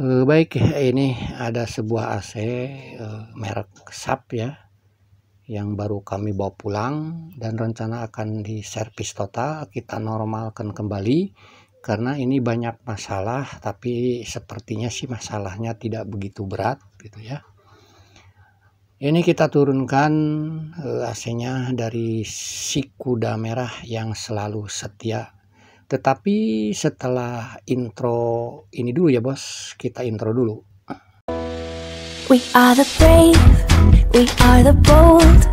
Eh, baik eh, ini ada sebuah AC eh, merek SAP ya yang baru kami bawa pulang dan rencana akan diservis total kita normalkan kembali karena ini banyak masalah tapi sepertinya sih masalahnya tidak begitu berat gitu ya ini kita turunkan AC nya dari si kuda merah yang selalu setia tetapi setelah intro ini dulu ya bos, kita intro dulu. We are the brave, we are the bold,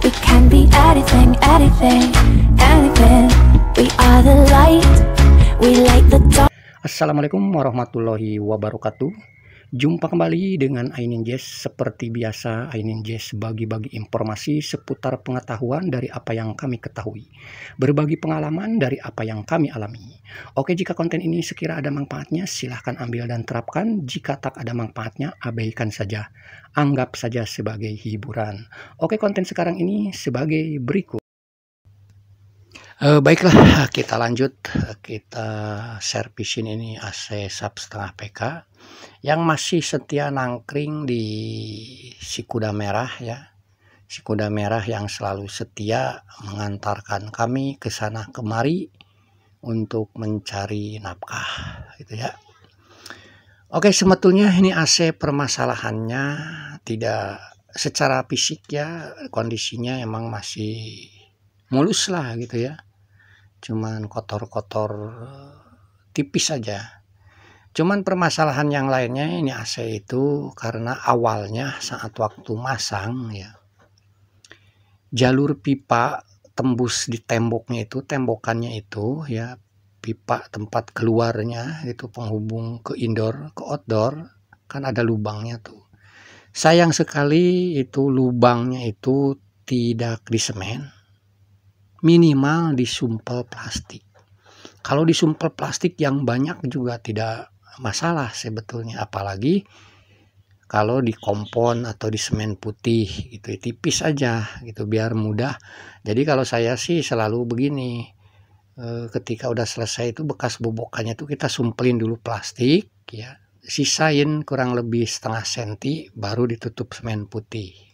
we can be anything, anything, anything. We are the light, we light the dark. Assalamualaikum warahmatullahi wabarakatuh. Jumpa kembali dengan Ainin Jazz. Seperti biasa, Ainin Jazz bagi-bagi informasi seputar pengetahuan dari apa yang kami ketahui. Berbagi pengalaman dari apa yang kami alami. Oke, jika konten ini sekira ada manfaatnya, silahkan ambil dan terapkan. Jika tak ada manfaatnya, abaikan saja. Anggap saja sebagai hiburan. Oke, konten sekarang ini sebagai berikut. Uh, baiklah, kita lanjut. Kita servisin ini AC sub setengah PK yang masih setia nangkring di si kuda merah ya. Si kuda merah yang selalu setia mengantarkan kami ke sana kemari untuk mencari nafkah gitu ya. Oke, sebetulnya ini AC permasalahannya tidak secara fisik ya kondisinya emang masih mulus lah gitu ya cuman kotor-kotor eh, tipis saja cuman permasalahan yang lainnya ini AC itu karena awalnya saat waktu masang ya jalur pipa tembus di temboknya itu tembokannya itu ya pipa tempat keluarnya itu penghubung ke indoor ke outdoor kan ada lubangnya tuh sayang sekali itu lubangnya itu tidak disemen minimal disumpel plastik. Kalau disumpel plastik yang banyak juga tidak masalah sebetulnya, apalagi kalau di kompon atau di semen putih itu tipis aja gitu biar mudah. Jadi kalau saya sih selalu begini eh, ketika udah selesai itu bekas bobokannya itu kita sumpelin dulu plastik ya sisain kurang lebih setengah senti baru ditutup semen putih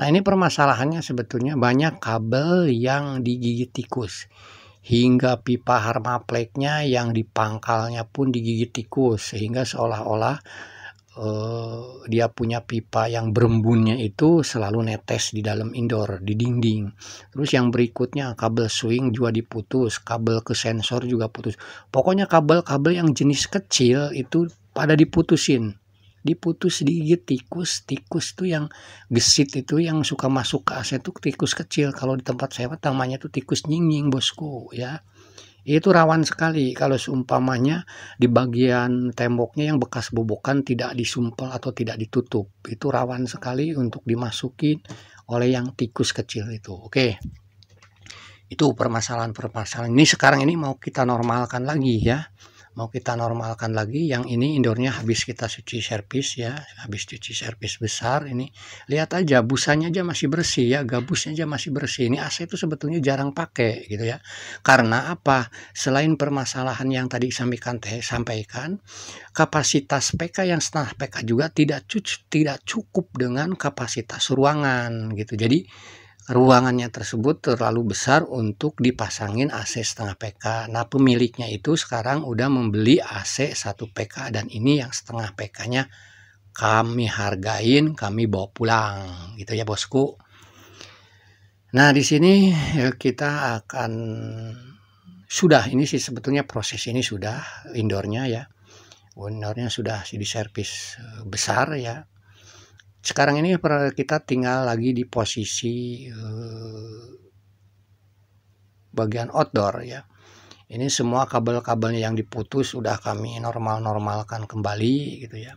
Nah ini permasalahannya sebetulnya banyak kabel yang digigit tikus hingga pipa harmapleknya yang di pangkalnya pun digigit tikus sehingga seolah-olah uh, dia punya pipa yang berembunnya itu selalu netes di dalam indoor di dinding terus yang berikutnya kabel swing juga diputus kabel ke sensor juga putus pokoknya kabel-kabel yang jenis kecil itu pada diputusin diputus digigit tikus tikus tuh yang gesit itu yang suka masuk ke AC itu tikus kecil kalau di tempat saya namanya tuh tikus nyinging bosku ya itu rawan sekali kalau seumpamanya di bagian temboknya yang bekas bobokan tidak disumpel atau tidak ditutup itu rawan sekali untuk dimasukin oleh yang tikus kecil itu oke itu permasalahan-permasalahan ini sekarang ini mau kita normalkan lagi ya mau kita normalkan lagi yang ini indoornya habis kita cuci servis ya habis cuci servis besar ini lihat aja busanya aja masih bersih ya gabusnya aja masih bersih ini AC itu sebetulnya jarang pakai gitu ya karena apa selain permasalahan yang tadi sampaikan teh sampaikan kapasitas PK yang setengah PK juga tidak cuci tidak cukup dengan kapasitas ruangan gitu jadi ruangannya tersebut terlalu besar untuk dipasangin AC setengah PK. Nah pemiliknya itu sekarang udah membeli AC 1 PK dan ini yang setengah PK-nya kami hargain, kami bawa pulang gitu ya bosku. Nah di sini eh, kita akan sudah ini sih sebetulnya proses ini sudah indoornya ya. Indoornya sudah di servis eh, besar ya sekarang ini kita tinggal lagi di posisi eh, bagian outdoor ya. Ini semua kabel-kabelnya yang diputus udah kami normal-normalkan kembali gitu ya.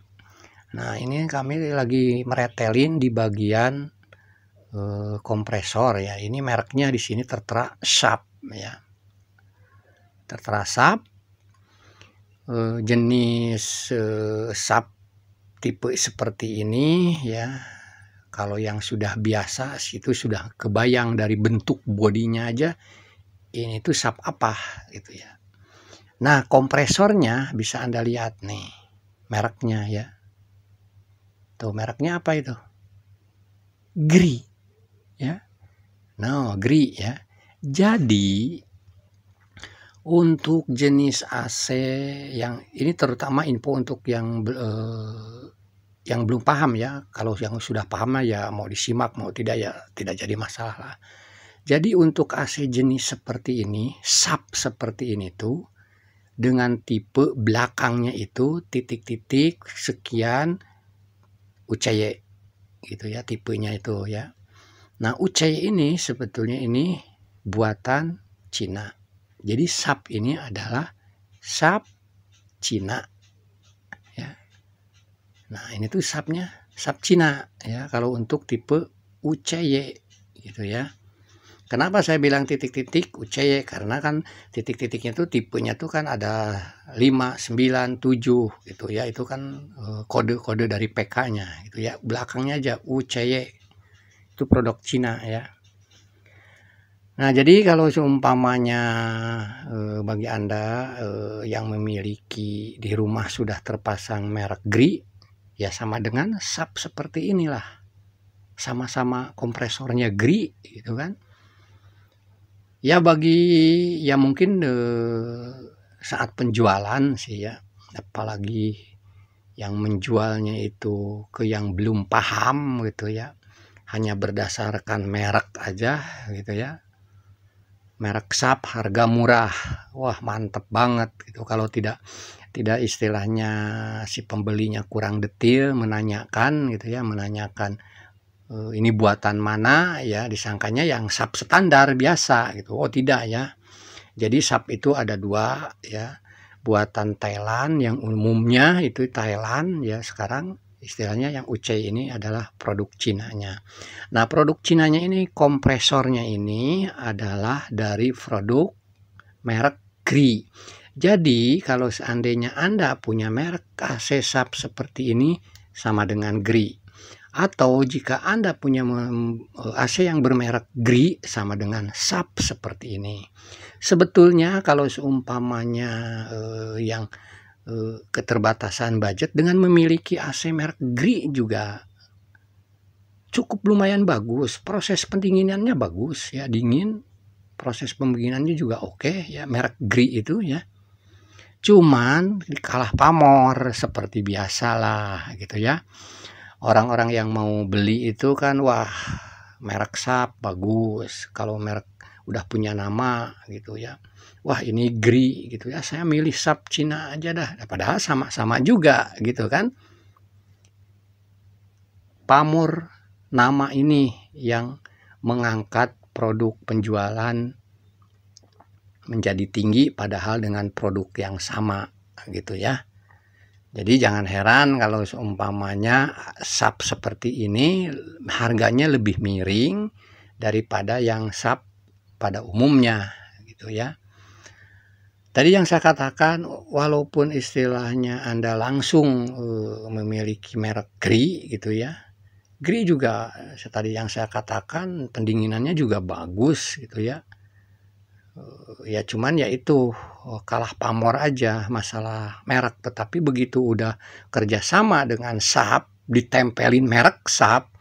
Nah ini kami lagi meretelin di bagian eh, kompresor ya. Ini mereknya di sini tertera Sharp ya. Tertera Sharp. Eh, jenis eh, Sharp tipe seperti ini ya kalau yang sudah biasa itu sudah kebayang dari bentuk bodinya aja ini tuh sub apa gitu ya nah kompresornya bisa anda lihat nih mereknya ya tuh mereknya apa itu gri ya no nah, gri ya jadi untuk jenis AC yang ini terutama info untuk yang uh, yang belum paham ya kalau yang sudah paham ya mau disimak mau tidak ya tidak jadi masalah lah. Jadi untuk AC jenis seperti ini, sub seperti ini tuh dengan tipe belakangnya itu titik-titik sekian UCY gitu ya tipenya itu ya. Nah UCY ini sebetulnya ini buatan Cina. Jadi sub ini adalah sub Cina Nah, ini tuh sapnya sap Cina ya kalau untuk tipe UCY gitu ya. Kenapa saya bilang titik-titik UCY? Karena kan titik-titiknya tuh tipenya tuh kan ada 5, 9, 7 gitu ya. Itu kan eh, kode-kode dari PK-nya gitu ya. Belakangnya aja UCY. Itu produk Cina ya. Nah, jadi kalau seumpamanya eh, bagi Anda eh, yang memiliki di rumah sudah terpasang merek GRI ya sama dengan sub seperti inilah sama-sama kompresornya gri gitu kan ya bagi ya mungkin eh, saat penjualan sih ya apalagi yang menjualnya itu ke yang belum paham gitu ya hanya berdasarkan merek aja gitu ya merek sap harga murah wah mantep banget gitu kalau tidak tidak istilahnya si pembelinya kurang detil menanyakan gitu ya menanyakan e, ini buatan mana ya disangkanya yang sub standar biasa gitu oh tidak ya jadi sub itu ada dua ya buatan Thailand yang umumnya itu Thailand ya sekarang istilahnya yang UC ini adalah produk Cinanya nah produk Cinanya ini kompresornya ini adalah dari produk merek Kri jadi kalau seandainya Anda punya merek AC Sub seperti ini sama dengan GRI. Atau jika Anda punya AC yang bermerek GRI sama dengan Sub seperti ini. Sebetulnya kalau seumpamanya eh, yang eh, keterbatasan budget dengan memiliki AC merek GRI juga cukup lumayan bagus. Proses pendinginannya bagus ya, dingin. Proses pembeginannya juga oke okay, ya, merek GRI itu ya Cuman kalah pamor seperti biasalah gitu ya. Orang-orang yang mau beli itu kan wah merek sap bagus. Kalau merek udah punya nama gitu ya. Wah ini gri gitu ya. Saya milih sap Cina aja dah. Nah, padahal sama-sama juga gitu kan. Pamor nama ini yang mengangkat produk penjualan menjadi tinggi padahal dengan produk yang sama gitu ya. Jadi jangan heran kalau seumpamanya sap seperti ini harganya lebih miring daripada yang sap pada umumnya gitu ya. Tadi yang saya katakan walaupun istilahnya Anda langsung eh, memiliki merek GRI gitu ya. GRI juga tadi yang saya katakan pendinginannya juga bagus gitu ya ya cuman ya itu eh, kalah pamor aja masalah merek tetapi begitu udah kerjasama dengan sahab ditempelin merek sahab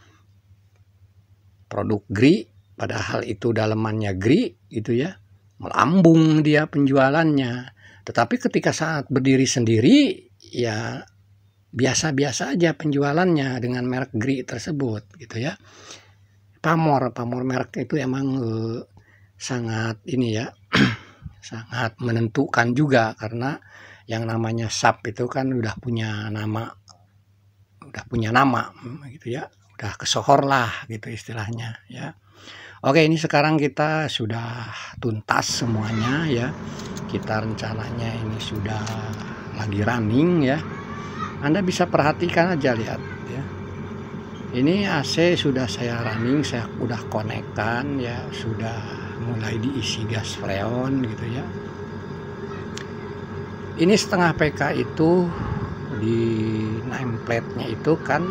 produk GRI padahal itu dalemannya GRI itu ya melambung dia penjualannya tetapi ketika saat berdiri sendiri ya biasa-biasa aja penjualannya dengan merek GRI tersebut gitu ya pamor pamor merek itu emang eh, sangat ini ya sangat menentukan juga karena yang namanya sap itu kan udah punya nama udah punya nama mm, gitu ya udah kesohor lah gitu istilahnya ya oke ini sekarang kita sudah tuntas semuanya ya kita rencananya ini sudah lagi running ya Anda bisa perhatikan aja lihat ya ini AC sudah saya running saya udah konekkan ya sudah mulai diisi gas freon gitu ya ini setengah PK itu di nameplate-nya itu kan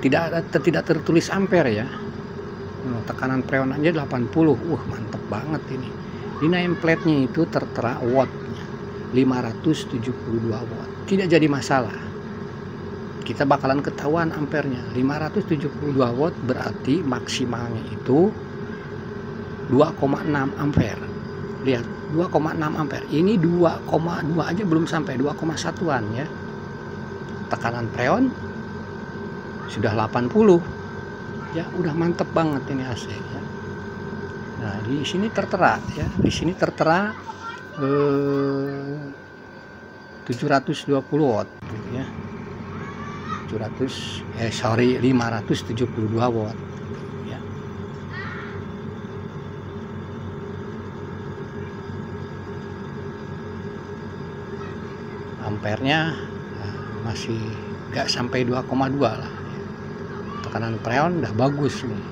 tidak tidak tertulis ampere ya hmm, tekanan freon aja 80 uh mantep banget ini di nameplate-nya itu tertera wattnya 572 watt tidak jadi masalah kita bakalan ketahuan ampernya 572 watt berarti maksimalnya itu 2,6 ampere lihat 2,6 ampere ini 2,2 aja belum sampai 2,1an ya tekanan preon sudah 80 ya udah mantep banget ini AC ya. nah di sini tertera ya di sini tertera eh, 720 watt ya 700 eh sorry 572 watt ampernya nah, masih nggak sampai 2,2 lah tekanan preon udah bagus nih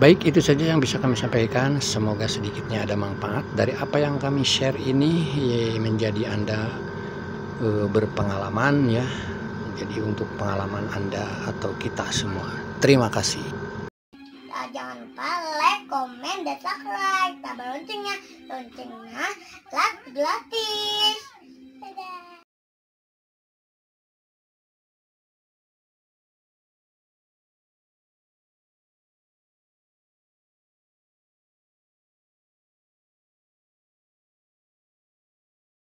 Baik, itu saja yang bisa kami sampaikan. Semoga sedikitnya ada manfaat dari apa yang kami share ini menjadi Anda e, berpengalaman ya. Jadi untuk pengalaman Anda atau kita semua. Terima kasih. Nah, jangan lupa like, komen, dan subscribe. Tambah loncengnya. Loncengnya gratis. Dadah.